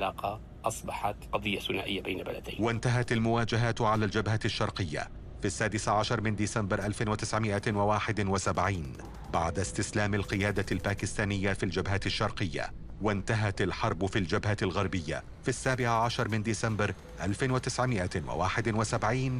العلاقة أصبحت قضية ثنائية بين بلدين وانتهت المواجهات على الجبهة الشرقية في السادس عشر من ديسمبر 1971 بعد استسلام القيادة الباكستانية في الجبهة الشرقية وانتهت الحرب في الجبهة الغربية في السابع عشر من ديسمبر 1971